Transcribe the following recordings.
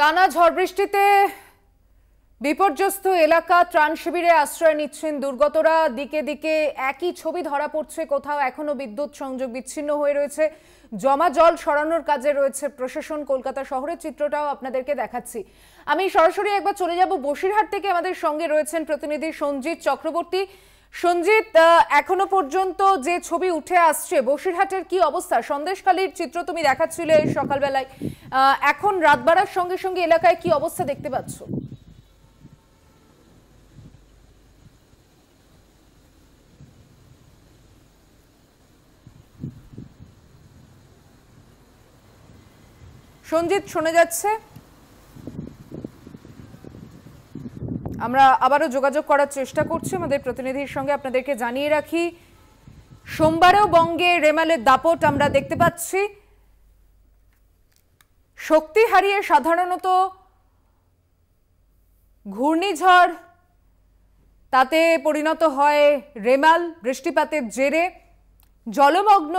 টানা ঝড় বৃষ্টিতে বিপর্যস্ত এলাকা ত্রাণ শিবিরে আশ্রয় নিচ্ছেন দুর্গতরা দিকে দিকে একই ছবি ধরা পড়ছে কোথাও এখনো বিদ্যুৎ সংযোগ বিচ্ছিন্ন হয়ে রয়েছে জমা জল সরানোর কাজে রয়েছে প্রশাসন কলকাতা শহরের চিত্রটাও আপনাদেরকে দেখাচ্ছি আমি সরাসরি একবার চলে যাব বসিরহাট থেকে আমাদের সঙ্গে রয়েছেন প্রতিনিধি সঞ্জিত চক্রবর্তী সঞ্জিত এখনো পর্যন্ত যে ছবি উঠে আসছে বসিরহাটের কি অবস্থা সন্দেশখালীর চিত্র তুমি দেখাচ্ছিলে সকালবেলায় এখন রাত বাড়ার সঙ্গে সঙ্গে এলাকায় কি অবস্থা দেখতে পাচ্ছ সঞ্জিত শোনা যাচ্ছে আমরা আবারও যোগাযোগ করার চেষ্টা করছি আমাদের প্রতিনিধির সঙ্গে আপনাদেরকে জানিয়ে রাখি সোমবারেও বঙ্গে রেমালের দাপট আমরা দেখতে পাচ্ছি শক্তি হারিয়ে সাধারণত ঘূর্ণিঝড় তাতে পরিণত হয় রেমাল বৃষ্টিপাতের জেরে জলমগ্ন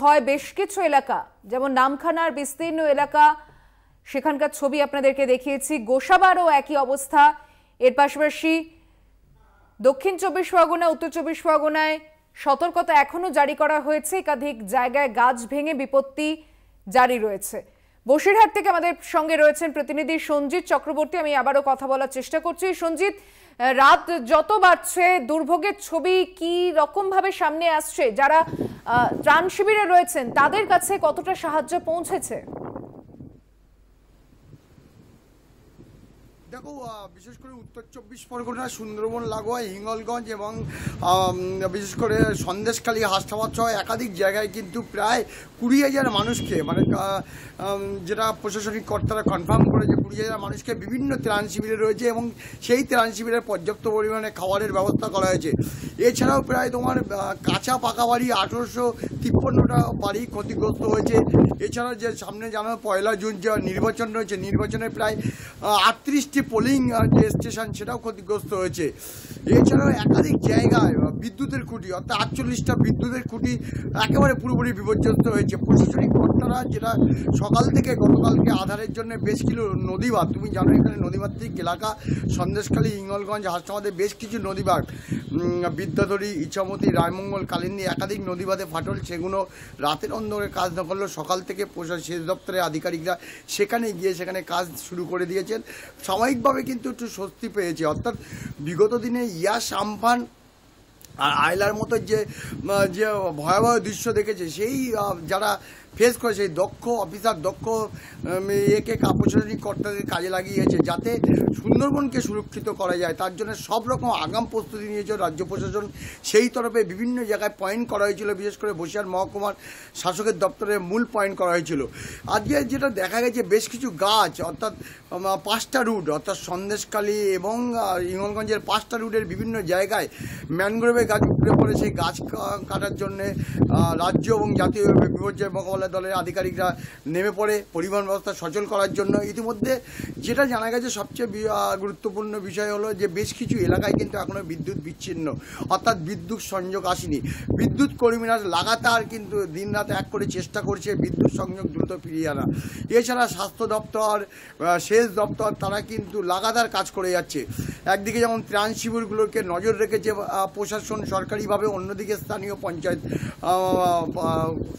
হয় বেশ কিছু এলাকা যেমন নামখানার বিস্তীর্ণ এলাকা সেখানকার ছবি আপনাদেরকে দেখিয়েছি গোসাবারও একই অবস্থা এর পাশাপাশি দক্ষিণ চব্বিশ পরগনা উত্তর চব্বিশ পরগনায় সতর্কতা এখনও জারি করা হয়েছে একাধিক জায়গায় গাছ ভেঙে বিপত্তি জারি রয়েছে বসিরহাট থেকে আমাদের সঙ্গে রয়েছেন প্রতিনিধি সঞ্জিত চক্রবর্তী আমি আবারও কথা বলার চেষ্টা করছি সঞ্জিত রাত যত বাড়ছে দুর্ভোগের ছবি কি রকমভাবে সামনে আসছে যারা ত্রাণ শিবিরে রয়েছেন তাদের কাছে কতটা সাহায্য পৌঁছেছে দেখো বিশেষ করে উত্তর চব্বিশ পরগনা সুন্দরবন লাগোয়া হিঙ্গলগঞ্জ এবং বিশেষ করে সন্দেশখালী হাস্তাবাদ একাধিক জায়গায় কিন্তু প্রায় কুড়ি হাজার মানুষকে মানে যেটা প্রশাসনিক কর্তারা কনফার্ম করে যে কুড়ি হাজার মানুষকে বিভিন্ন ত্রাণ শিবিরে রয়েছে এবং সেই ত্রাণ শিবিরে পর্যাপ্ত পরিমাণে খাবারের ব্যবস্থা করা হয়েছে এছাড়াও প্রায় তোমার কাঁচা পাকা বাড়ি আঠেরোশো তিপ্পান্নটা বাড়ি ক্ষতিগ্রস্ত হয়েছে এছাড়া যে সামনে জানো পয়লা জুন যে নির্বাচন রয়েছে নির্বাচনে প্রায় আটত্রিশটি পোলিং যে স্টেশন সেটাও ক্ষতিগ্রস্ত হয়েছে এছাড়াও একাধিক জায়গায় বিদ্যুতের খুঁটি অর্থাৎ আটচল্লিশটা বিদ্যুতের খুঁটি একেবারে পুরোপুরি বিপর্যস্ত হয়েছে প্রশাসনিক কর্তারা যেটা সকাল থেকে গতকালকে আধারের জন্য বেশ কিছু নদীবাদ তুমি জানো এখানে নদীমাতৃক এলাকা সন্দেশখালী ইঙ্গলগঞ্জ হাসনাবাদে বেশ কিছু নদীবাদ বিদ্যাধরী ইছামতি রায়মঙ্গল কালিন্দী একাধিক নদীবাদে ফাটল সেগুলো রাতের অন্ধকারে কাজ না করলেও সকাল থেকে প্রশাসন সেচ দপ্তরের আধিকারিকরা সেখানে গিয়ে সেখানে কাজ শুরু করে দিয়েছেন সবাই ধারাবাহিকভাবে কিন্তু একটু স্বস্তি পেয়েছে অর্থাৎ বিগত দিনে ইয়াস আমফান আর আয়লার মতো যে যে ভয়াবহ দৃশ্য দেখেছে সেই যারা ফেস করে সেই দক্ষ অফিসার দক্ষ একে অপসারণী কর্তাদের কাজে লাগিয়েছে যাতে সুন্দরবনকে সুরক্ষিত করা যায় তার জন্য সব রকম আগাম প্রস্তুতি নিয়েছে রাজ্য প্রশাসন সেই তরফে বিভিন্ন জায়গায় পয়েন্ট করা হয়েছিল বিশেষ করে বসিয়ার মহকুমার শাসকের দপ্তরে মূল পয়েন্ট করা হয়েছিল আজকে যেটা দেখা গেছে বেশ কিছু গাছ অর্থাৎ পাঁচটা রুট অর্থাৎ সন্দেশকালী এবং ইঙ্গলগঞ্জের পাঁচটা রুটের বিভিন্ন জায়গায় ম্যানগ্রোভের গাছ উপড়ে পড়ে সেই গাছ কাটার জন্যে রাজ্য এবং জাতীয় বিপর্যয় মোকাবেলা আমলা দলের আধিকারিকরা নেমে পড়ে পরিবহন ব্যবস্থা সচল করার জন্য ইতিমধ্যে যেটা জানা গেছে সবচেয়ে গুরুত্বপূর্ণ বিষয় হলো যে বেশ কিছু এলাকায় কিন্তু এখনও বিদ্যুৎ বিচ্ছিন্ন অর্থাৎ বিদ্যুৎ সংযোগ আসেনি বিদ্যুৎ কর্মীরা লাগাতার কিন্তু দিন রাত এক করে চেষ্টা করছে বিদ্যুৎ সংযোগ দ্রুত ফিরিয়ে আনা এছাড়া স্বাস্থ্য দপ্তর সেচ দপ্তর তারা কিন্তু লাগাতার কাজ করে যাচ্ছে একদিকে যেমন ত্রাণ শিবিরগুলোকে নজর রেখেছে প্রশাসন সরকারিভাবে অন্যদিকে স্থানীয় পঞ্চায়েত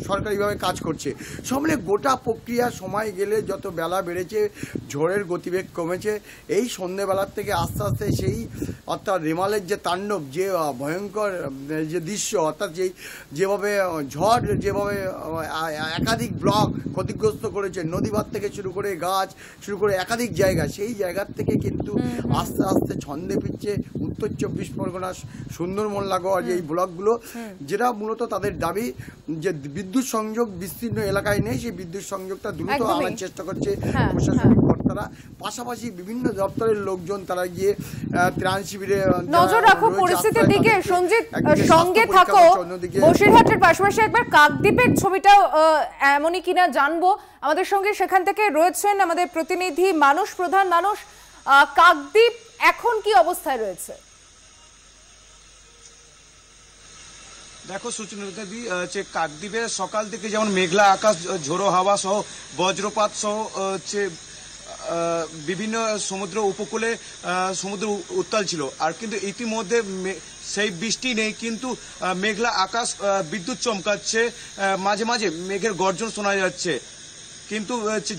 সরকারিভাবে কাজ করছে করছে সমলে গোটা প্রক্রিয়া সময় গেলে যত বেলা বেড়েছে ঝড়ের গতিবেগ কমেছে এই সন্ধেবেলার থেকে আস্তে আস্তে সেই অর্থাৎ রেমালের যে তাণ্ডব যে ভয়ঙ্কর যে দৃশ্য অর্থাৎ যেই যেভাবে ঝড় যেভাবে একাধিক ব্লক ক্ষতিগ্রস্ত করেছে নদীবাদ থেকে শুরু করে গাছ শুরু করে একাধিক জায়গা সেই জায়গার থেকে কিন্তু আস্তে আস্তে ছন্দে ফিরছে উত্তর চব্বিশ পরগনা সুন্দরবন লাগোয়া যে এই ব্লকগুলো যেটা মূলত তাদের দাবি যে বিদ্যুৎ সংযোগ বিস্তৃত বিস্তীর্ণ এলাকায় নেই সেই বিদ্যুৎ সংযোগটা দ্রুত আনার চেষ্টা করছে হ্যাঁ, প্রশাসনিক হ্যাঁ। কর্তারা পাশাপাশি বিভিন্ন দপ্তরের লোকজন তারা গিয়ে ত্রাণ শিবিরে নজর রাখো পরিস্থিতির দিকে সঞ্জিত সঙ্গে থাকো বসিরহাটের পাশাপাশি একবার কাকদ্বীপের ছবিটাও এমনই কিনা জানবো আমাদের সঙ্গে সেখান থেকে রয়েছেন আমাদের প্রতিনিধি মানুষ প্রধান মানুষ কাকদ্বীপ এখন কি অবস্থায় রয়েছে দেখো সুচনা দেবী হচ্ছে কাকদ্বীপে সকাল থেকে যেমন মেঘলা আকাশ ঝোড়ো হাওয়া সহ বজ্রপাত সহ হচ্ছে বিভিন্ন সমুদ্র উপকূলে সমুদ্র উত্তাল ছিল আর কিন্তু ইতিমধ্যে সেই বৃষ্টি নেই কিন্তু মেঘলা আকাশ বিদ্যুৎ চমকাচ্ছে মাঝে মাঝে মেঘের গর্জন শোনা যাচ্ছে কিন্তু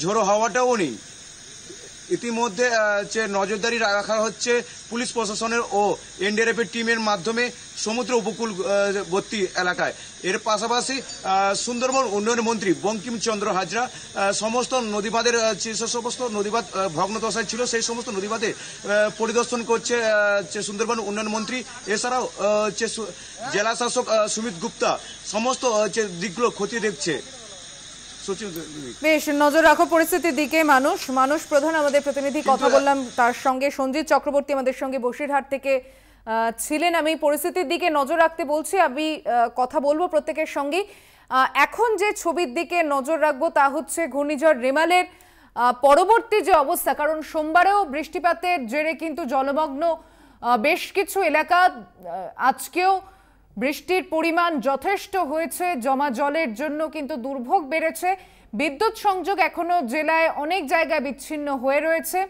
ঝোড়ো হাওয়াটাও নেই ইতিমধ্যে যে নজরদারি রাখা হচ্ছে পুলিশ প্রশাসনের ও এনডিআরএফের টিমের মাধ্যমে সমুদ্র উপকূলবর্তী এলাকায় এর পাশাপাশি সুন্দরবন উন্নয়ন মন্ত্রী বঙ্কিমচন্দ্র হাজরা সমস্ত নদীবাদের যে সমস্ত নদীবাদ ভগ্নদশায় ছিল সেই সমস্ত নদীবাদে পরিদর্শন করছে যে সুন্দরবন উন্নয়ন মন্ত্রী এছাড়াও যে জেলা শাসক সুমিত গুপ্তা সমস্ত যে দিকগুলো ক্ষতি দেখছে বেশ নজর রাখো পরিস্থিতির দিকে মানুষ মানুষ প্রধান আমাদের প্রতিনিধি কথা বললাম তার সঙ্গে সঞ্জিত চক্রবর্তী আমাদের সঙ্গে বসিরহাট থেকে ছিলেন আমি পরিস্থিতির দিকে নজর রাখতে বলছি আমি কথা বলবো প্রত্যেকের সঙ্গে এখন যে ছবির দিকে নজর রাখবো তা হচ্ছে ঘূর্ণিঝড় রেমালের পরবর্তী যে অবস্থা কারণ সোমবারেও বৃষ্টিপাতের জেরে কিন্তু জলমগ্ন বেশ কিছু এলাকা আজকেও বৃষ্টির পরিমাণ যথেষ্ট হয়েছে জমা জলের জন্য কিন্তু দুর্ভোগ বেড়েছে বিদ্যুৎ সংযোগ এখনও জেলায় অনেক জায়গায় বিচ্ছিন্ন হয়ে রয়েছে